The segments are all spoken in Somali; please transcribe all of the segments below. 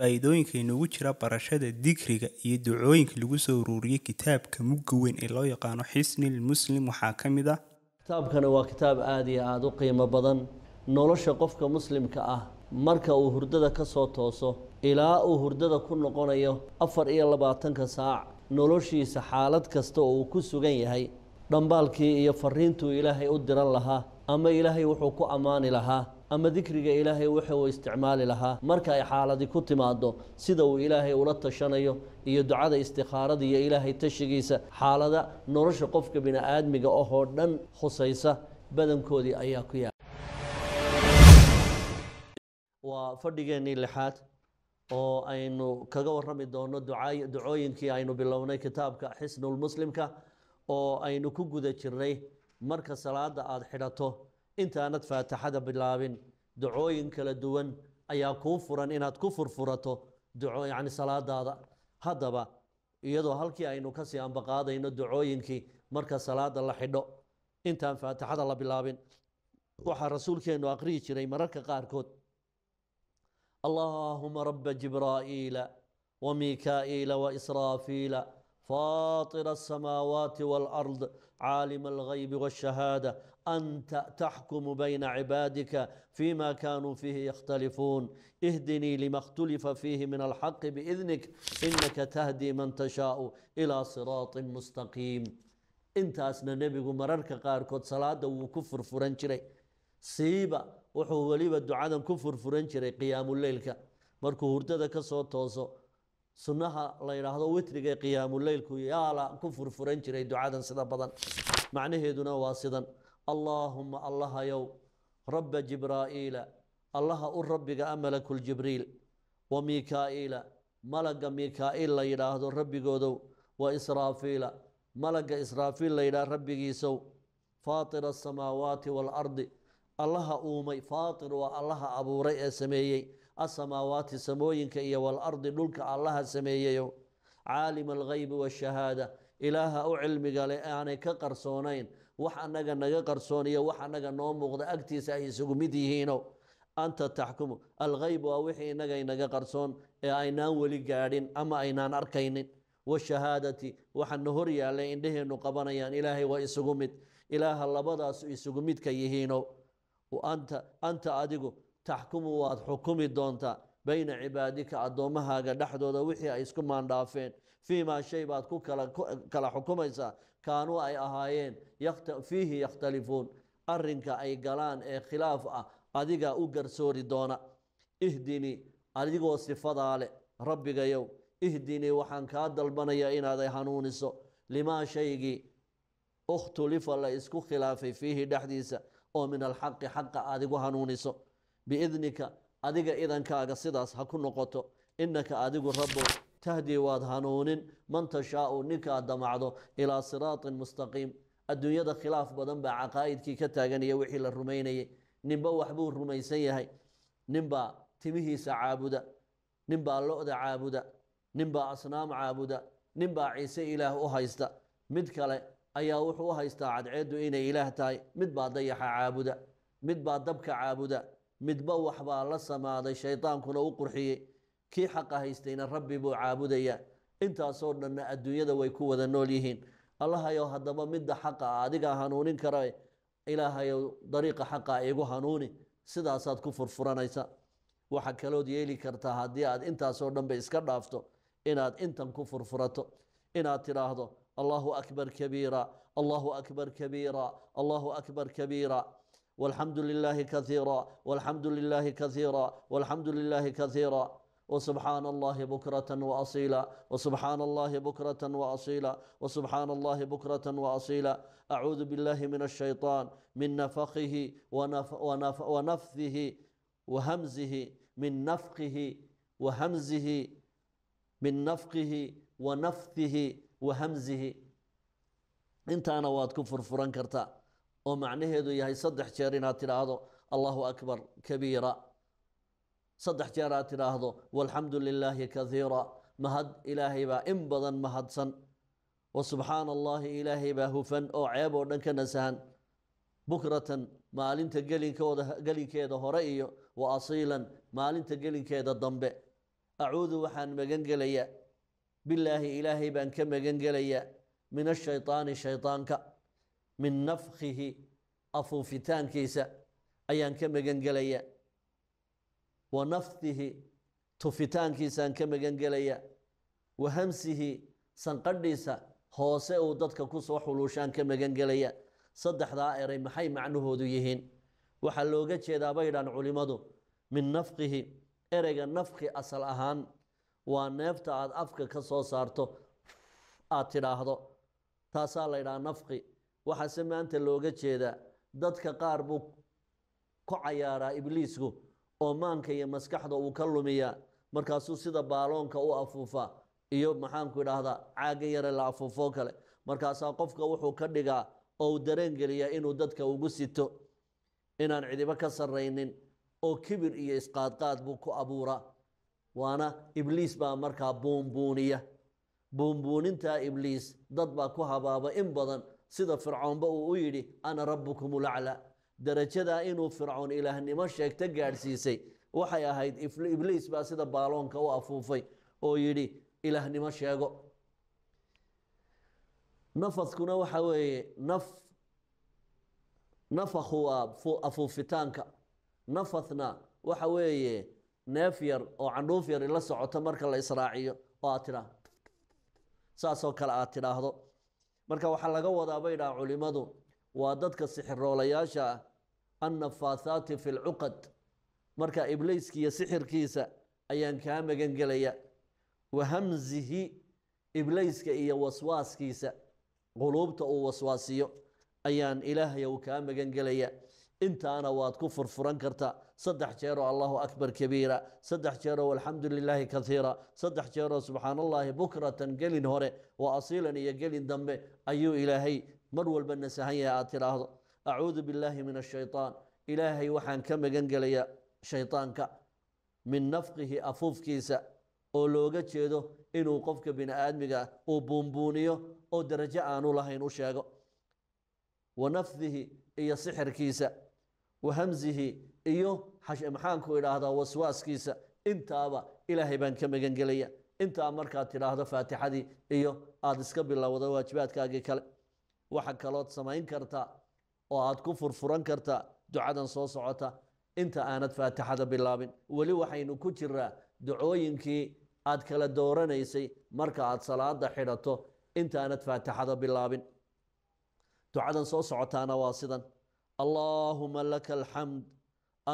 faa'iidooyinka inoogu jira barashada dikriga iyo ducooyinka lagu soo ururiyey kitaabka mugga weyn ee loo yaqaano xisnil muslim waxaa ka mid ah kitaabkana waa kitaab aada iyo aada u qiimo badan nolosha qofka muslimka ah marka uu hurdada ka soo tooso ilaa uu hurdada ku noqonayo afar iyo labaatanka saac noloshiisa xaalad kasta oo uu ku sugan yahay dhambaalkii iyo fariintuu ilaahay u diran lahaa ama ilaahay wuxuu ku ammaani lahaa ama dikriga ilaahay wuxuu isticmaali lahaa marka ay xaaladi ku timaado sida uu ilaahay ula tashanayo iyo ducada istikhaarada iyo ilaahay tashigiisa xaalada nolosha qofka bini-aadmiga ahoo dhan khusaysa badankoodii ayaa ku yaala waa fadhigeennii lixaad oo aynu kaga warrami doono ducooyinkii aynu bilownay kitaabka xisnulmuslimka oo aynu ku guda jirnay marka salaada aada xidhato intaanad faatixada bilaabin dacooyin kala duwan ayaa kuu furan inaad ku furfurato yani salaadaada haddaba iyadoo halkii aynu kasii ambaqaadayno dacooyinkii marka salaada la xidho intaan faatixada la bilaabin waxaa rasuulkeenu aqriyi jiray mararka qaarkood allaahuma raba jibraa'iila wamikaaiila waisraafiila فاطر السماوات والأرض caalima الغيب والشهادة انت تحكم بين عبادك فيما كانوا فيه يختلفون اهدني لما اختلف فيه من الحق باذنك انك تهدي من تشاء الى صراط مستقيم انت أسنى نبي مررك قاركود صلاه وكفر فرنشري سيبا وحو وليبا دعاء كفر فرنشري قيام الليل كا مركو هردد كسو توسو سنها الله يرحمه وترك قيام الليل كو يا كفر فرنشري دعاء سدا بدن معنى هيدنا واصدا اللهم الله يو رب جبرائيل الله ربك أملك الجبريل وميكائيل ملك ميكائيل لا هذا ربك قدو وإسرافيل ملك إسرافيل لا يراه ربك يسو فاطر السماوات والأرض الله أومي فاطر والله أبو رئي سميي السماوات سموين إيا والأرض للك الله سميي عالم الغيب والشهادة إله أو علمك لأني كقرصونين wax anaga naga qarsoon iyo wax annaga noo muuqda agtiisa ay isugu mid yihiino anta taxkumu alghayb waa wixii inagaynaga qarsoon ee aynaan weli gaadhin ama aynaan arkaynin washahaadati waxaana hor yaallay indhaheennu qabanayaan ilaahay waa isugu mid ilaaha labadaas isugu midka yihiino anta anta adigu taxkumu waad xukumi doontaa bayna cibaadika addoommahaaga dhexdooda wixii ay isku maandhaafeen fii maa shay baad ku kala kala xukumaysaa kaanuu ay ahaayeen fiihi yakhtalifuun arinka ay galaan ee khilaaf ah adigaa u garsoori doona ihdinii adigoo sifadaa leh rabbigayow ihdinii waxaan kaa dalbanayaa inaaday hanuuniso limaa shaygii ukhtulifa la isku khilaafay fiihi dhexdiisa oo min alxaqi xaqa adigu hanuuniso biidnika adiga idankaaga sidaas ha ku noqoto innaka adigu rabbu tahdii waad hanuunin man tashaau ninkaad damacdo ilaa siraatin mustaqiim adduunyada khilaaf badan baa caqaa'idkii ka taaganaya wixii la rumaynayay ninba waxbuu rumaysan yahay ninbaa timihiisa caabuda ninbaa lo-da caabuda ninbaa asnaam caabuda ninbaa ciise ilaah u haysta mid kale ayaa wuxuu u haystaa cadceeddu inay ilaah tahay midbaa dayaxa caabuda midbaa dabka caabuda midba waxbaa la samaaday shaydaankuna u qurxiyey kii xaqa haystayna rabbi buu caabudayaa intaasoo dhanna adduunyada way ku wada nool yihiin allahayow haddaba midda xaqa ah adigaa hanuunin kara ilaahayow dariiqa xaqa igu hanuuni sidaasaad ku furfuranaysa waxaa kalood yeeli kartaa haddii aad intaasoo dhanba iska dhaafto inaad intan ku furfurato inaad tidhaahdo allahu akbar kabiira allahu akbar kabiira allahu akbar kabiira والحمد لله كثيرا والحمد لله كثيرا والحمد لله كثيرا وسبحان الله بكرة وأصيلا وسبحان الله بكرة وأصيلا وسبحان الله بكرة وأصيلا أعوذ بالله من الشيطان من نفخه ونف ونف ونفثه وهمزه من نفقه وهمزه من نفقه ونفثه وهمزه انت انا واد كفر فرنكرتا oo macnaheedu yahay saddex jeer inaad tidhaahdo allahu akbar kabiira saddex jeer aad tidhaahdo walxamdu lilaahi kahiira mahad ilaahay baa in badan mahadsan wa subxaana allaahi ilaahay baa hufan oo ceeb oo dhan ka nasahan bukratan maalinta gelinkooda gelinkeeda hore iyo wa asiilan maalinta gelinkeeda dambe acuudu waxaan magan gelayaa bilaahi ilaahay baan ka magan gelayaa min ashayaani shayaanka min nafkihi afuufitaankiisa ayaan ka magangelaya wa nafthihi tufitaankiisaan ka magangelaya wa hamsihi sanqadhiisa hoose uu dadka kusoo xuluushaan ka magangelaya saddexdaa eray maxay macnahoodu yihiin waxaa looga jeedaa bay dhahan culimmadu min nafqihi ereyga nafqi asal ahaan waa neefta aada afka ka soo saarto aada tidhaahdo taasaa la ydhaha nafqi waxaase maanta looga jeedaa dadka qaar buu ku cayaaraa ibliisku oo maanka iyo maskaxda uu ka lumiyaa markaasuu sida baaloonka u afuufaa iyo maxaanku idhaahdaa caaga yare la afuufoo kale markaasaa qofka wuxuu ka dhigaa oo uu dareen geliyaa inuu dadka ugu sito inaan cidibo ka sarraynin oo kibir iyo isqaadqaad buu ku abuuraa waana ibliis baa markaa buunbuuniya buunbuunintaa ibliis dad baa ku habaaba in badan sida fircoonba uu u yidhi ana rabbukum ulacla darajadaa inuu fircoon ilaahnimo sheegta gaadhsiisay waxay ahayd ibliis baa sida baaloonka u afuufay oo yidhi ilaahnimo sheego nafadkuna waxa weeye naf nafakhu waa afuufitaanka nafathna waxa weeye neef yar oo candhuuf yari la socoto marka la israaciyo oo aad tidhaahdo saasoo kale aad tidhaahdo marka waxaa laga wadaa bay dhaha culimadu waa dadka sixiroolayaasha ah annafaathaati fi lcuqad marka iyo sixirkiisa ayaan kaa magan gelaya wa hamsihi ibliiska iyo waswaaskiisa quluubta uu waswaasiyo ayaan ilaahayow kaa magan gelaya intaana waad ku furfuran kartaa saddex jeeroo allahu akbar kabiira saddex jeeroo alxamdu lilaahi kahiira saddex jeeroo subxaanallaahi bukratan gelin hore wa asiilan iyo gelin dambe ayuu ilaahay mar walba nasahan yahay aad tidhaahdo acuudu billaahi min ashaytaan ilaahay waxaan ka magan gelayaa shaydaanka min nafqihi afuufkiisa oo looga jeedo inuu qofka biniaadmiga uu buunbuuniyo oo darajo aanu lahayn u sheego wa nafdihi iyo sixirkiisa wahamsihi iyo maxaanku idhaahdaa waswaaskiisa intaaba ilaahay baan ka magangelaya intaa markaad tidhaahdo faatixadii iyo aada iska bilowdo waajibaadkaagii kale waxa kalood samayn kartaa oo aada ku furfuran kartaa ducadan soo socota inta aanad faatixada bilaabin weli waxaynu ku jiraa ducooyinkii aada kala dooranaysay marka aada salaada xidhato inta aanad faatixada bilaabin ducadan soo socotaana waa sidan اللهم لك الحمد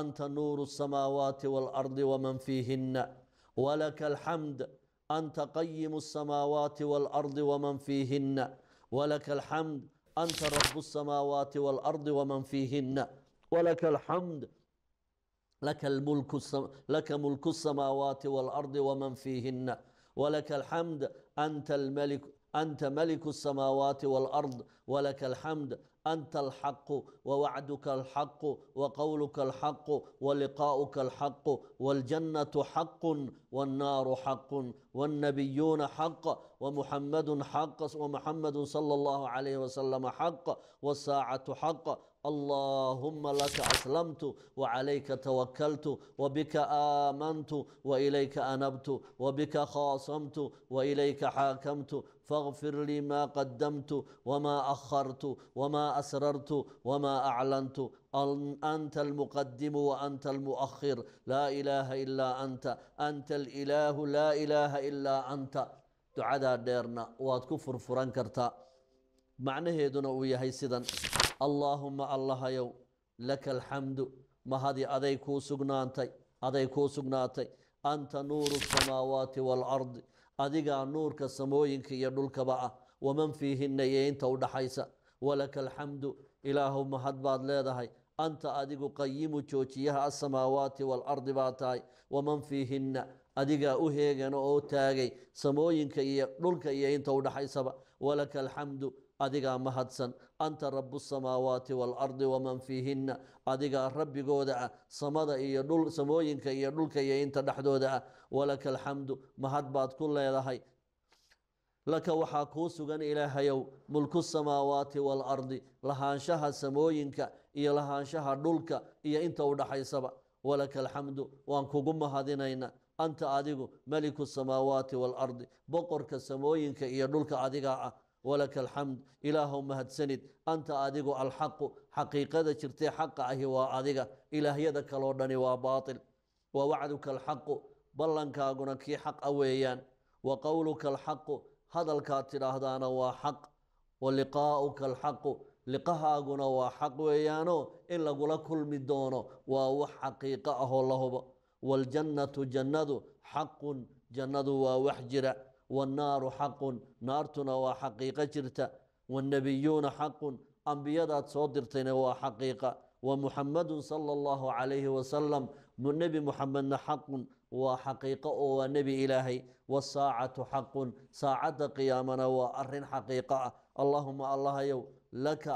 أنت نور السماوات والأرض ومن فيهن ولك الحمد أنت قيم السماوات والأرض ومن فيهن ولك الحمد أنت رب السماوات والأرض ومن فيهن ولك الحمد لك الملك السم... لك ملك السماوات والأرض ومن فيهن ولك الحمد أنت الملك أنت ملك السماوات والأرض ولك الحمد أنت الحق ووعدك الحق وقولك الحق ولقاؤك الحق والجنة حق والنار حق والنبيون حق ومحمد حق ومحمد صلى الله عليه وسلم حق والساعة حق اللهم لك أسلمت وعليك توكلت وبك آمنت وإليك أنبت وبك خاصمت وإليك حاكمت فاغفر لي ما قدمت وما أخرت وما أسررت وما أعلنت أنت المقدم وأنت المؤخر لا إله إلا أنت أنت الإله لا إله إلا أنت دعاء ديرنا واتكفر فرانكرتا معنى هيدنا دون هي سيدن اللهم الله يو لك الحمد ما هذه أذيكو كو سقنانتي أذي سقناتي أنت نور السماوات والأرض adigaa nuurka samooyinka iyo dhulkaba ah waman fiihinna iyo inta u dhaxaysa walaka alxamdu ilaahu mahad baad leedahay anta adigu qayimu joojiyaha asamaawaati waalardi baa tahay waman fiihinna adigaa u heegana oo taagay samooyinka iyo dhulka iyo inta u dhaxaysaba walaka alxamdu adigaa mahadsan anta rabu samaawaati waalardi waman fiihinna adigaa rabbigooda ah samada iyo dhul samooyinka iyo dhulka iyo inta dhexdooda ah walaka alxamdu mahad baad ku leedahay laka waxaa kuu sugan ilaahayow mulku samaawaati waalardi lahaanshaha samooyinka iyo lahaanshaha dhulka iyo inta u dhaxaysaba walaka alxamdu waan kugu mahadinayna anta adigu maliku samaawaati waalardi boqorka samooyinka iyo dhulka adigaa ah walaka alxamd ilaahow mahadsanid anta adigu alxaqu xaqiiqada jirtee xaqa ahi waa adiga ilaahyada kaloo dhani waa baatil wa wacduka alxaqu ballankaaguna kii xaq a weeyaan wa qowluka alxaqu hadalkaad tidhaahdaana waa xaq wa liqaa'uka alxaqu liqahaaguna waa xaq weeyaanoo in lagula kulmi doono waa wax xaqiiqo ahoo la hubo waljannatu jannadu xaqun jannadu waa wax jira والنار حق نارتنا وحقيقة جرت والنبيون حق أنبياء صدرتنا وحقيقة ومحمد صلى الله عليه وسلم من نبي محمد حق وحقيقة ونبي إلهي والساعة حق ساعة قيامنا وأرن حقيقة اللهم الله يو لك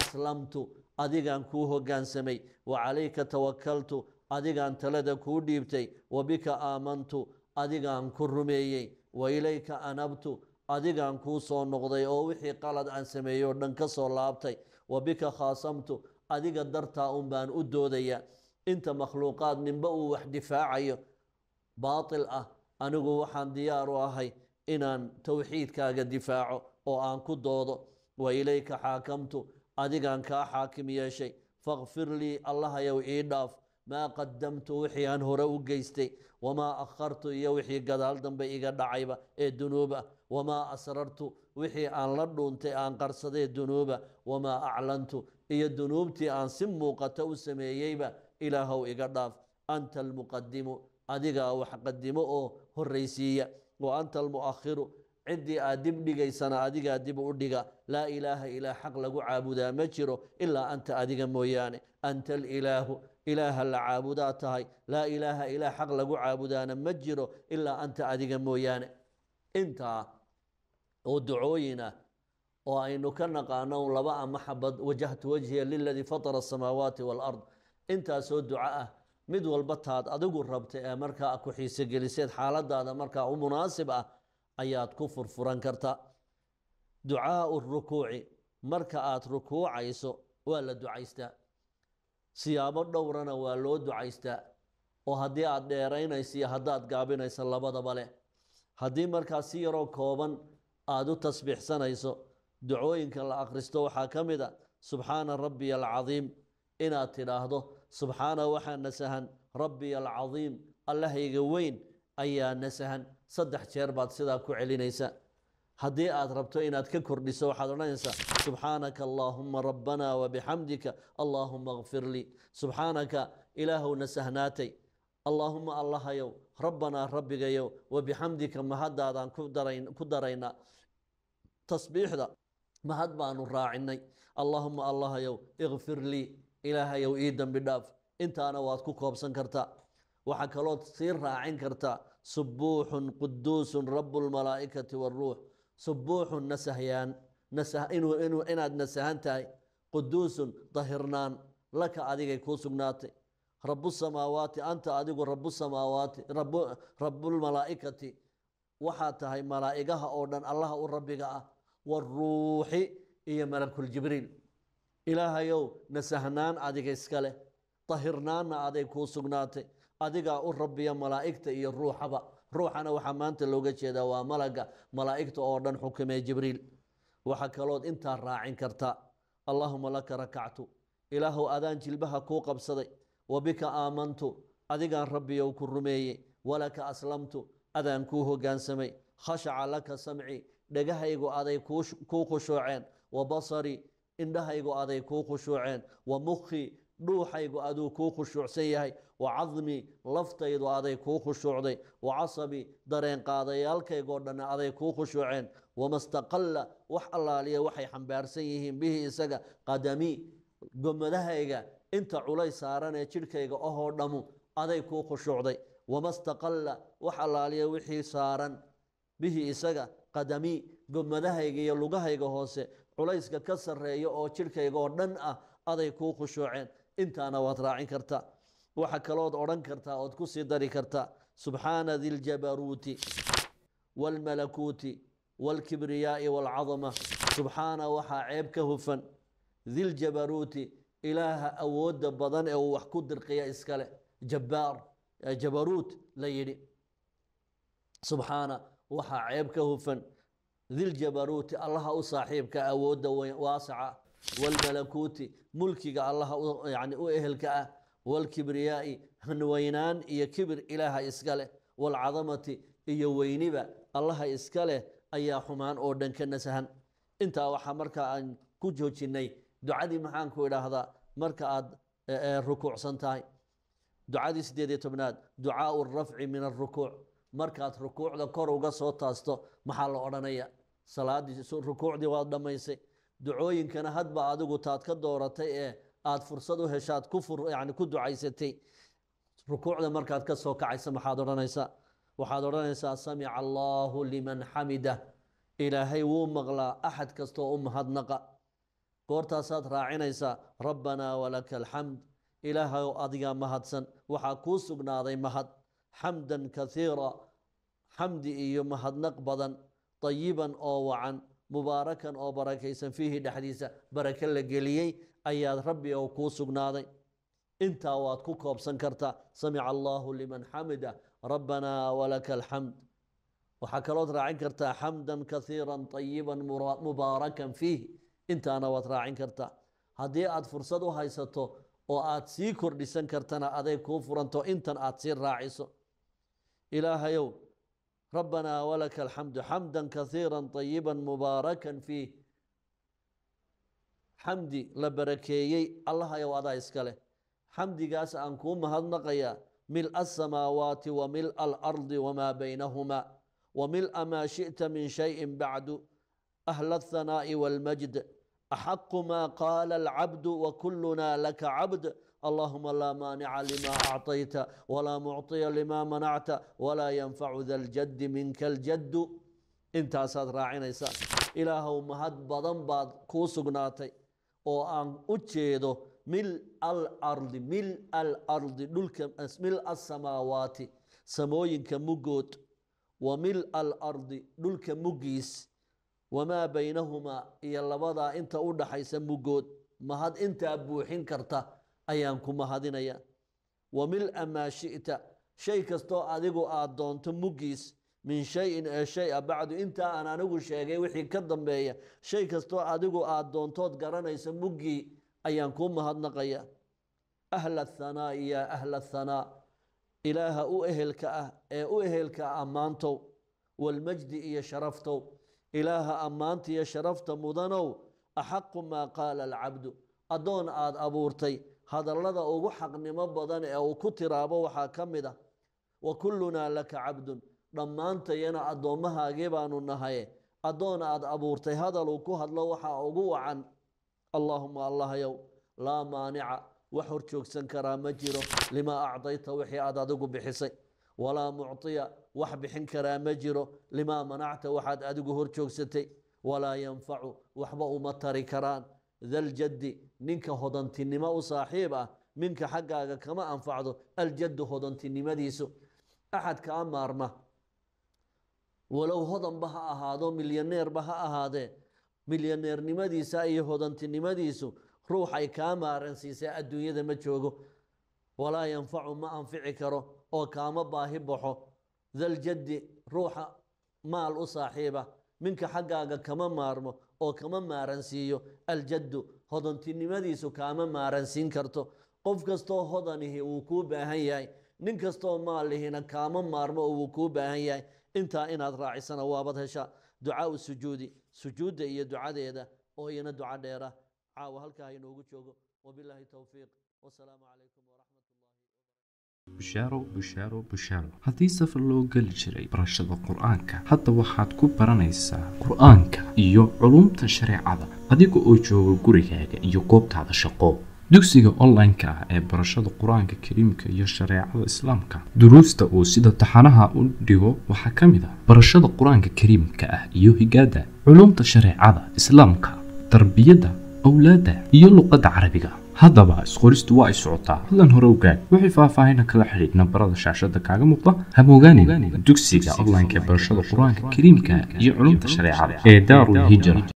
أسلمت أن كوه سمي وعليك توكلت أن تلد كوديبتي وبك آمنت أن كرميي wailayka anabtu adigaan kuu soo noqday oo wixii qalad aan sameeyey oo dhan ka soo laabtay wa bika khaasamtu adiga dartaa un baan u doodayaa inta makhluuqaad ninba uu wax difaacayo baatil ah anigu waxaan diyaar u ahay inaan towxiidkaaga difaaco oo aan ku doodo wa ilayka xaakamtu adigaan kaa xaakim yeeshay faqfir lii allahayow ii dhaaf maa qadamtu wixii aan hore u geystay wamaa akhartu iyo wixii gadaal dambe iga dhacayba ee dunuuba wamaa asrartu wixii aan la dhuuntay aan qarsadee dunuuba wamaa aclantu iyo dunuubtii aan si muuqata u sameeyeyba ilaahow iga dhaaf anta almuqadimu adigaa wax qadimo oo horeysiiya wa anta almuakhiru ciddii aad dib dhigaysana adigaa dib u dhiga laa ilaaha ilaa xaq lagu caabudaa ma jiro ilaa anta adiga mooyaane anta alilaahu ilaaha la caabudaa tahay laa ilaaha ilaah xaq lagu caabudaana ma jiro ilaa anta adiga mooyaane intaa oo ducooyinah oo aynu ka naqaano laba ama xabad wajahtu wajhiya liladii fatara asamaawaati waalard intaasoo duco ah mid walba taad adigu rabta ee markaa ku xiisogeliseed xaaladaada markaa u munaasib ah ayaad ku furfuran karta ducaau rukuuci marka aad rukuucayso waa la ducaystaa siyaabo dhowrana waa loo ducaystaa oo haddii aada dheeraynaysa iyo haddaad gaabinaysa labadaba leh haddii markaa si yaroo kooban aada u tasbiixsanayso ducooyinka la akhristo waxaa ka mid a ah, subxaana rabbiya alcadiim inaad tidhaahdo subxaana waxaa nasahan rabbiya alcadiim allahayga weyn ayaa nasahan saddex jeer baad sidaa ku celinaysa haddii aad rabto inaad ka kordhiso waxaad odhanaysaa subxaanaka allaahuma rabbana wabixamdika allaahuma kfir lii subxaanaka ilaahowna sahnaatay allaahuma allahayow rabbanaa rabbigayow wabixamdika mahaddaadaan ku darayna tasbiixda mahad baanu raacinay allaahuma allahayow ikfir lii ilaahayow ii dembi dhaaf intaana waad ku koobsan kartaa waxaa kalood sii raacin kartaa subuuxun quduusun rabu lmalaa'ikati waruux subuuxun nasahyaan inaad nasahan tahay quduusun dahirnaan laka adigay kuu sugnaatay rabu samaawaati anta adigu rabu samaawaati rabbulmalaa'ikati waxaad tahay malaa'igaha oo dhan allaha u rabbiga ah waruuxi iyo malakuljibriil ilaahayow nasahnaan adiga iska leh dahirnaanna aday kuu sugnaatay adigaa u rabbiya malaa'igta iyo ruuxaba ruuxana waxaa maanta looga jeedaa waa malaga malaa'igta oo dhan xukumee jibriil waxaa kalood intaa raacin kartaa allahuma laka rakactu ilaahow adaan jilbaha kuu qabsaday wa bika aamantu adigaan rabbiyow ku rumeeyey walaka aslamtu adaan kuu hoggaansamay khashaca laka samci dhegahaygu aday kuu khushuuceen wa basarii indhahaygu aday kuu khushuuceen wa mukhii dhuuxaygu aduu kuu khushuucsan yahay wa cadmi laftaydu aday kuu khushuucday wa dareen qaadayaalkaygoo dhanna aday kuu khushuuceen wamastaqalla wax allaaliya waxay xambaarsan yihiin bihi isaga qadami gomadahayga inta culays saaranee jidhkayga ahoo dhammu aday kuu khushuucday wamastaqalla wax allaaliya wixii saaran bihi isaga qadamii gomadahayga iyo lugahayga hoose culayska ka sarreeya oo jidhkayga oo dhan ah aday kuu khushuuceen انت انا واتراعي كرتا وحكالود اوران كرتا اود داري كرتا سبحان ذي الجبروت والملكوت والكبرياء والعظمة سبحان وحا عيب كهفن ذي الجبروت إله أود بضن أو وحكود درقيا إسكالة جبار جبروت ليري سبحان وحا عيب كهفن ذي الجبروت الله أصاحبك أود واسعة walmalakuuti mulkiga allaha yani u ehelka ah walkibriyaai hanweynaan iyo kibir ilaaha iska leh walcadamati iyo weyniba allaha iska leh ayaa xumaan oo dhan ka nasahan intaa waxaa marka aan ku joojinay ducadii maxaan ku idhaahdaa marka aad rukuucsan tahay ducadii sideed iyo tobnaad ducaau rafci min arukuuc markaad rukuucda kor uga soo taasto maxaa la odhanaya salaadii rukuucdii waad dhammaysay ducooyinkana hadba adigu taad ka dooratay ee aad fursad u heshaad ku fur yani ku ducaysatay rukuucda markaad ka soo kacaysa maxaad odhanaysaa waxaad odhanaysaa samica allaahu liman xamida ilaahay wuu maqlaa axad kastooo u mahadnaqa goortaasaad raacinaysaa rabbanaa walaka alxamd ilaahayow adigaa mahadsan waxaa kuu sugnaaday mahad xamdan kathiira xamdi iyo mahadnaq badan tayiban oo wacan mubaarakan oo barakaysan fiihi dhexdiisa barake la geliyey ayaad rabbi oo kuu sugnaaday intaa waad ku koobsan kartaa samica allahu liman xamida rabbanaa walaka alxamd waxaa kalood raacin kartaa xamdan kaiira ayiba mubaarakan fiihi intaana waad raacin kartaa haddii aad fursad u haysato oo aad sii kordhisan kartana aday kuu furanto intan aad sii raaciso ilaahayow ربنا ولك الحمد حمدا كثيرا طيبا مباركا فيه حمدي لبركيي الله وضع اسكاله حمدي قاس أنكم هالنقيا ملء السماوات وملء الأرض وما بينهما وملء ما شئت من شيء بعد أهل الثناء والمجد أحق ما قال العبد وكلنا لك عبد اللهم لا مانع لما أعطيت ولا معطي لما منعت ولا ينفع ذا الجد منك الجد انت أساد راعينيسا إلهو مهد بدن بعد كوسقناتي oo aan u jeedo mil alardi mil alardi dhulka mil asamaawaati samooyinka mugood wa mil alardi dhulka mugiis wamaa baynahumaa iyo labadaa inta u dhaxaysa mugood mahad intaa buuxin karta ayaan ku mahadinayaa wa mil-a maa shita shay kastoo adigu aad doonto muggiis min shayin ee shay a bacdu intaa aan anigu sheegay wixii ka dambeeya shay kastoo adigu aad doontood garanaysa muggii ayaan kuu mahadnaqaya ahla athanaa'i yaa ahla athanaa ilaaha u ehelka ah ee u ehelka ah ammaantow walmajdi iyo sharaftow ilaaha ammaanta iyo sharafta mudanow axaqu maa qaala alcabdu addoon aada abuurtay hadallada ugu xaqnimo badan ee uu ku tiraabo waxaa ka mid ah wa kullunaa laka cabdun dhammaantayana addoommahaagii baanu nahaye addoon aada abuurtay hadaluu ku hadlo waxaa ugu wacan allaahuma allahyow laa maanica wax horjoogsan karaa ma jiro limaa acdayta wixii aada adigu bixisay walaa muctiya wax bixin karaa ma jiro limaa manacta waxaad adigu horjoogsatay walaa yanfacu waxba uma tari karaan daljaddi ninka hodantinimo u saaxiib ah minka xaggaaga kama anfacdo aljaddu hodantinimadiisu axad kaa maarma walow hodanba ha ahaado milyaneerba ha ahaadee milyaneernimadiisa iyo hodantinimadiisu ruuxay kaa maaran siisay adduunyada ma joogo walaa yanfacu ma anfici karo oo kaama baahi baxo daljaddi ruuxa maal u saaxiiba minka xaggaaga kama maarmo oo kama maaransiiyo aljaddu hodantinimadiisu kaama maaransiin karto qof kastoo hodanihi wuu kuu baahan yahay nin kastoo maalihina kaama maarmo wuu kuu baahan yahay intaa inaad raacisana waabad hesha ducaau sujuudi sujuudda iyo ducadeeda oo iyana duco dheera caawa halkaa inoogu joogo wabilaahi towfiiq wasalaamu calaykum bushaaro bushaaro bushaaro haddii safar loo geli jiray barashada qur-aanka hadda waxaad ku baranaysaa qur-aanka iyo culumta shareecada adiga oo jooga gurigaaga iyo goobtaada shaqo dugsiga onlineka ah ee barashada qur-aanka kariimka iyo shareecada islaamka duruusta uu sida taxanaha u dhigo waxaa ka mid a ah barashada qur-aanka kariimka ah iyo higaada culumta shareecada islaamka tarbiyadda awlaadda iyo luqadda carabiga haddaba isqoristu waa ay socotaa fadlan hore ogaan wixii faahfaahina kala xidhiid nambarada shaashada kaaga muuqda habogaanin dugsiga online barashada qur-aanka kariimka iyo culumta shareecada ee daarul hijra